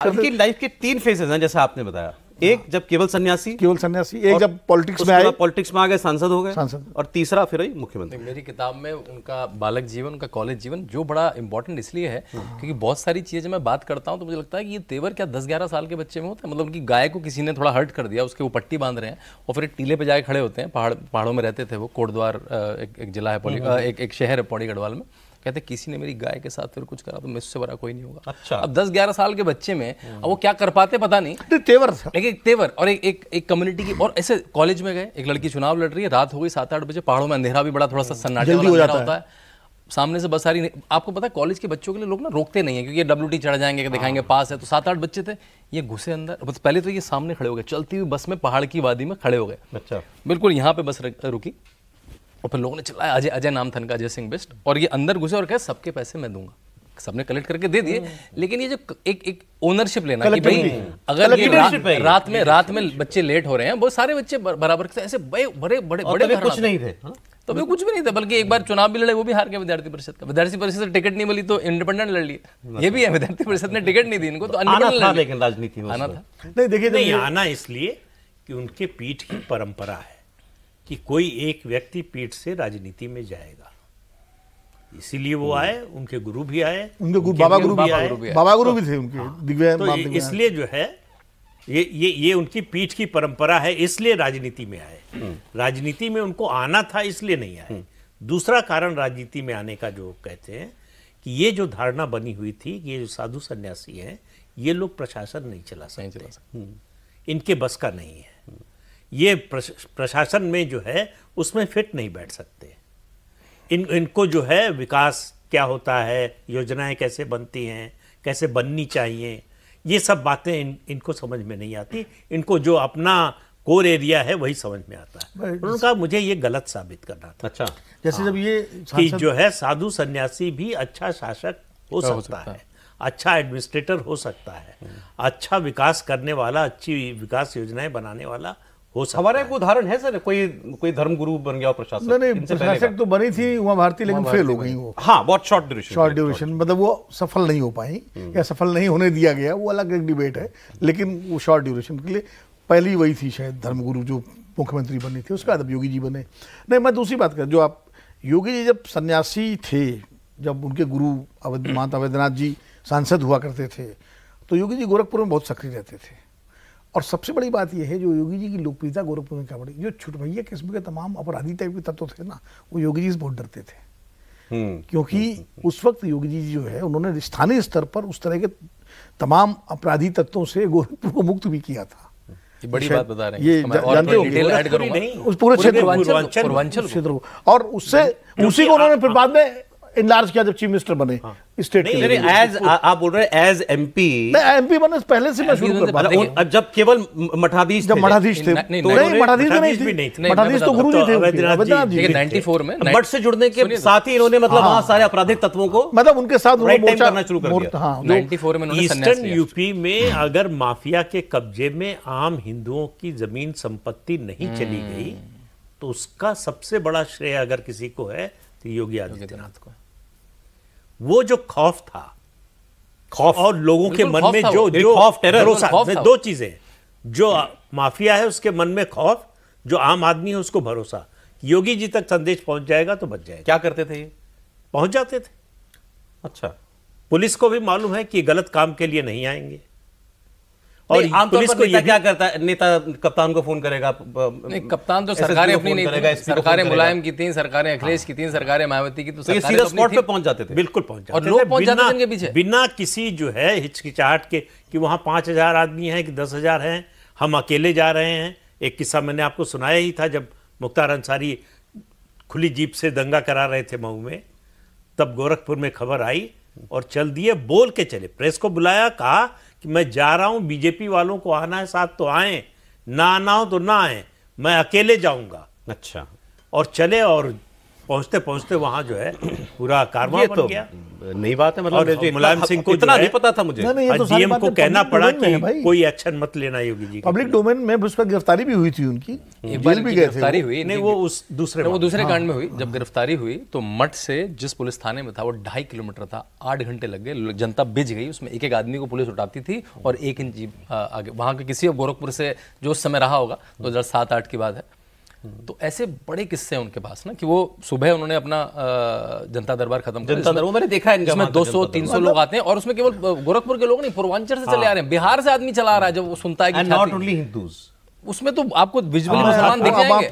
अच्छा, उनकी लाइफ के तीन फेजेस हैं जैसा आपने बताया हाँ। एक जब केवल सन्यासी केवल सन्यासी एक जब पॉलिटिक्स में आए पॉलिटिक्स में आ गए सांसद हो गए सांसद और तीसरा फिर मुख्यमंत्री मेरी किताब में उनका बालक जीवन उनका कॉलेज जीवन जो बड़ा इंपॉर्टेंट इसलिए है हाँ। क्योंकि बहुत सारी चीज़ें मैं बात करता हूँ तो मुझे लगता है कि ये तेवर क्या दस ग्यारह साल के बच्चे में होते हैं मतलब उनकी गाय को किसी ने थोड़ा हर्ट कर दिया उसके वो पट्टी बांध रहे हैं और फिर टीले पर जाए खड़े होते हैं पहाड़ पहाड़ों में रहते थे वो कोटद्वार एक जिला है हाँ, एक शहर है पौड़ी गढ़वाल में कहते किसी ने मेरी गाय के साथ फिर कुछ करा तो मैं उससे बड़ा कोई नहीं होगा अच्छा अब दस ग्यारह साल के बच्चे में अब वो क्या कर पाते पता नहीं तेवर एक एक तेवर और एक एक, एक कम्युनिटी की और ऐसे कॉलेज में गए एक लड़की चुनाव लड़ रही है रात हो गई सात आठ बजे पहाड़ों में अंधेरा भी बड़ा थोड़ा सा हम्म। सन्नाटा हो जाता होता है सामने से बस आ रही आपको पता है कॉलेज के बच्चों के लिए लोग ना रोकते नहीं है क्योंकि डब्ल्यू टी चढ़ जाएंगे दिखाएंगे हाँ। पास है तो सात आठ बच्चे थे ये घुसे अंदर बस पहले तो ये सामने खड़े हो गए चलती हुई बस में पहाड़ की वादी में खड़े हो गए अच्छा बिल्कुल यहाँ पे बस रुकी और फिर लोगों ने चिल्लाया अजय अजय नाम थनका अजय सिंह बिस्ट और ये अंदर घुसे और कहे सबके पैसे मैं दूंगा सबने कलेक्ट करके दे दिए हम्म। लेकिन ये जो एक एक ओनरशिप लेना कि भाई अगर ये रा, रात में रात में बच्चे लेट हो रहे हैं वो सारे बच्चे बराबर के ऐसे बड़े बड़े बड़े बड़े कुछ नहीं थे हाँ? तो भी कुछ भी नहीं था बल्कि एक बार चुनाव भी लड़े वो भी हार गए विद्यार्थी परिषद का विद्यार्थी परिषद से टिकट नहीं मिली तो इंडिपेंडेंट लड़ लिए अच्छा। ये भी है विद्यार्थी परिषद ने टिकट नहीं दी इनको तो लेकिन राजनीति में आना था नहीं देखिए नहीं आना इसलिए कि उनके पीठ की परंपरा है कि कोई एक व्यक्ति पीठ से राजनीति में जाएगा इसीलिए वो आए उनके गुरु भी आए उनके गुरु बाबा गुरु भी आए बाबा गुरु भी थे उनके हाँ। दिग्विजय तो इसलिए जो है ये ये ये उनकी पीठ की परंपरा है इसलिए राजनीति में आए हम्म। राजनीति में उनको आना था इसलिए नहीं आए हम्म। दूसरा कारण राजनीति में आने का जो कहते हैं कि ये जो धारणा बनी हुई थी कि ये जो साधु सन्यासी हैं ये लोग प्रशासन नहीं चला सकते नहीं चला सकते। हम्म। इनके बस का नहीं है ये प्रशासन में जो है उसमें फिट नहीं बैठ सकते इन इनको जो है विकास क्या होता है योजनाएं कैसे बनती हैं कैसे बननी चाहिए ये सब बातें इन इनको समझ में नहीं आती इनको जो अपना कोर एरिया है वही समझ में आता है उनका मुझे ये गलत साबित करना था अच्छा जैसे जब हाँ। ये कि जो है साधु सन्यासी भी अच्छा शासक हो सकता, अच्छा हो सकता है अच्छा एडमिनिस्ट्रेटर हो सकता है अच्छा विकास करने वाला अच्छी विकास योजनाएं बनाने वाला हो सकता हमारा एक उदाहरण है सर कोई कोई धर्मगुरु बन गया प्रशासक नहीं नहीं प्रशासक तो बनी थी उमा भारती लेकिन फेल हो गई वो हाँ बहुत शॉर्ट ड्यूरेशन शॉर्ट ड्यूरेशन मतलब वो सफल नहीं हो पाई हम्म। या सफल नहीं होने दिया गया वो अलग एक डिबेट है लेकिन वो शॉर्ट ड्यूरेशन के लिए पहली वही थी शायद धर्मगुरु जो मुख्यमंत्री बने थे उसके बाद अब योगी जी बने नहीं मैं दूसरी बात कर जो आप योगी जी जब सन्यासी थे जब उनके गुरु अवैध माता अवैधनाथ जी सांसद हुआ करते थे तो योगी जी गोरखपुर में बहुत सक्रिय रहते थे और सबसे बड़ी बात यह है जो योगी जी की लोकप्रियता गोरखपुर में क्या बढ़ी जो छुटभैया किस्म के तमाम अपराधी टाइप के तत्व थे ना वो योगी जी से बहुत डरते थे हम्म, क्योंकि हम्म, हम्म, उस वक्त योगी जी जो है उन्होंने स्थानीय स्तर पर उस तरह के तमाम अपराधी तत्वों से गोरखपुर को मुक्त भी किया था बड़ी बात बता रहे हैं ये जानते हो उस पूरे क्षेत्र क्षेत्र और उससे उसी को उन्होंने फिर बाद में इनलार्ज किया जब चीफ मिनिस्टर बने स्टेट हाँ। के एज आप बोल रहे हैं एज एमपी एमपी बने पहले से मैं शुरू कर पा रहा जब केवल मठाधीश जब मठाधीश थे तो नहीं मठाधीश तो भी नहीं थे मठाधीश तो गुरु मतलब तो जी थे बद्रीनाथ में तो बट से जुड़ने के साथ ही इन्होंने मतलब हाँ। वहां सारे आपराधिक तत्वों को मतलब उनके साथ करना शुरू कर दिया हाँ, ईस्टर्न यूपी में हाँ। अगर माफिया के कब्जे में आम हिंदुओं की जमीन संपत्ति नहीं चली हम्म। गई तो उसका सबसे बड़ा श्रेय अगर किसी को है तो योगी आदित्यनाथ को वो जो खौफ था खौफ और लोगों के मन में जो जो खौफ टेरर दो चीजें जो माफिया है उसके मन में खौफ जो आम आदमी है उसको भरोसा योगी जी तक संदेश पहुंच जाएगा तो बच जाएगा क्या करते थे ये पहुंच जाते थे अच्छा पुलिस को भी मालूम है कि गलत काम के लिए नहीं आएंगे और पुलिस को नेता क्या करता है नेता कप्तान को फोन करेगा नहीं कप्तान तो सरकारें अपनी नहीं करेगा सरकारें मुलायम की तीन सरकारें हाँ। अखिलेश की तीन सरकारें मायावती की तो, तो ये तो सीधा स्पॉट पे पहुंच जाते थे बिल्कुल पहुंच जाते और लोग पहुंच जाते थे उनके पीछे बिना किसी जो है हिचकिचाहट के कि वहां पांच हजार आदमी है कि दस हजार है हम अकेले जा रहे हैं एक किस्सा मैंने आपको सुनाया ही था जब मुख्तार अंसारी खुली जीप से दंगा करा रहे थे मऊ में तब गोरखपुर में खबर आई और चल दिए बोल के चले प्रेस को बुलाया कहा कि मैं जा रहा हूँ बीजेपी वालों को आना है साथ तो आए ना आना हो तो ना आए मैं अकेले जाऊंगा अच्छा और चले और पहुंचते पहुंचते वहां जो है पूरा कारवा तो बन तो गया नई बात है मतलब मुलायम सिंह को इतना नहीं पता था मुझे नहीं, नहीं, ये तो डीएम हाँ, को कहना पड़ा कि कोई एक्शन अच्छा मत लेना योगी जी पब्लिक डोमेन में उस पर गिरफ्तारी भी हुई थी उनकी हम्म। जेल भी गए गिरफ्तारी हुई नहीं वो उस दूसरे वो दूसरे हाँ। कांड में हुई जब गिरफ्तारी हुई तो मठ से जिस पुलिस थाने में था वो ढाई किलोमीटर था आठ घंटे लग गए जनता बिज गई उसमें एक एक आदमी को पुलिस उठाती थी और एक इंच वहां के किसी गोरखपुर से जो समय रहा होगा दो हजार सात आठ की बात है तो ऐसे बड़े किस्से हैं उनके पास ना कि वो सुबह उन्होंने अपना जनता दरबार खत्म जनता दरबार मैंने देखा है इसमें 200 300 लोग आते हैं और उसमें केवल गोरखपुर के लोग नहीं पूर्वांचल से चले आ रहे हैं बिहार से आदमी चला रहा है जब वो सुनता है कि नॉट ओनली हिंदूज उसमें तो आपको विजुअली हाँ, मुसलमान दिखाएंगे